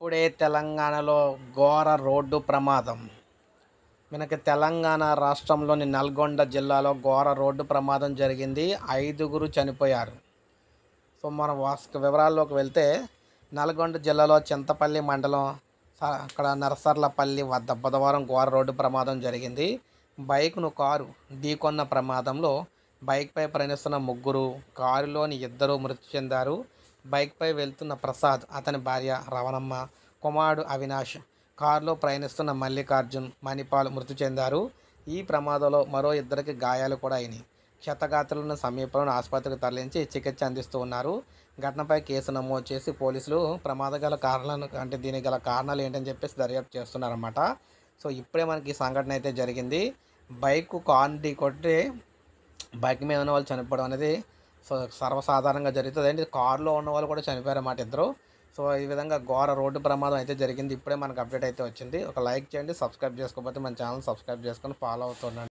ఇప్పుడే తెలంగాణలో ఘోర రోడ్డు ప్రమాదం మనకి తెలంగాణ రాష్ట్రంలోని నల్గొండ జిల్లాలో ఘోర రోడ్డు ప్రమాదం జరిగింది ఐదుగురు చనిపోయారు సో మనం వాస్తవ వివరాల్లోకి వెళ్తే నల్గొండ జిల్లాలో చింతపల్లి మండలం అక్కడ నరసర్లపల్లి వద్ద బుధవారం ఘోర రోడ్డు ప్రమాదం జరిగింది బైక్ను కారు ఢీకొన్న ప్రమాదంలో బైక్పై ప్రయాణిస్తున్న ముగ్గురు కారులోని ఇద్దరు మృతి చెందారు బైక్పై వెళ్తున్న ప్రసాద్ అతని భార్య రవణమ్మ కుమారుడు అవినాష్ కారులో ప్రయాణిస్తున్న మల్లికార్జున్ మణిపాల్ మృతి చెందారు ఈ ప్రమాదంలో మరో ఇద్దరికి గాయాలు కూడా అయినాయి క్షతగాత్రులను సమీపంలో ఆసుపత్రికి తరలించి చికిత్స అందిస్తూ ఉన్నారు ఘటనపై కేసు నమోదు చేసి పోలీసులు ప్రమాద గల కారణాలను అంటే దీనికి గల కారణాలు ఏంటని చెప్పేసి దర్యాప్తు చేస్తున్నారన్నమాట సో ఇప్పుడే మనకి సంఘటన అయితే జరిగింది బైక్ కాన్ ఢీ కొట్టి బైక్ మీద ఉన్న వాళ్ళు చనిపోవడం అనేది సో సర్వసాధారణంగా జరుగుతుంది అండి కారులో ఉన్న వాళ్ళు కూడా చనిపోయారు అన్నమాట ఇద్దరు సో ఈ విధంగా ఘోర రోడ్డు ప్రమాదం అయితే జరిగింది ఇప్పుడే మనకు అప్డేట్ అయితే వచ్చింది ఒక లైక్ చేయండి సబ్స్క్రైబ్ చేసుకోకపోతే మన ఛానల్ సబ్స్క్రైబ్ చేసుకొని ఫాలో అవుతుండండి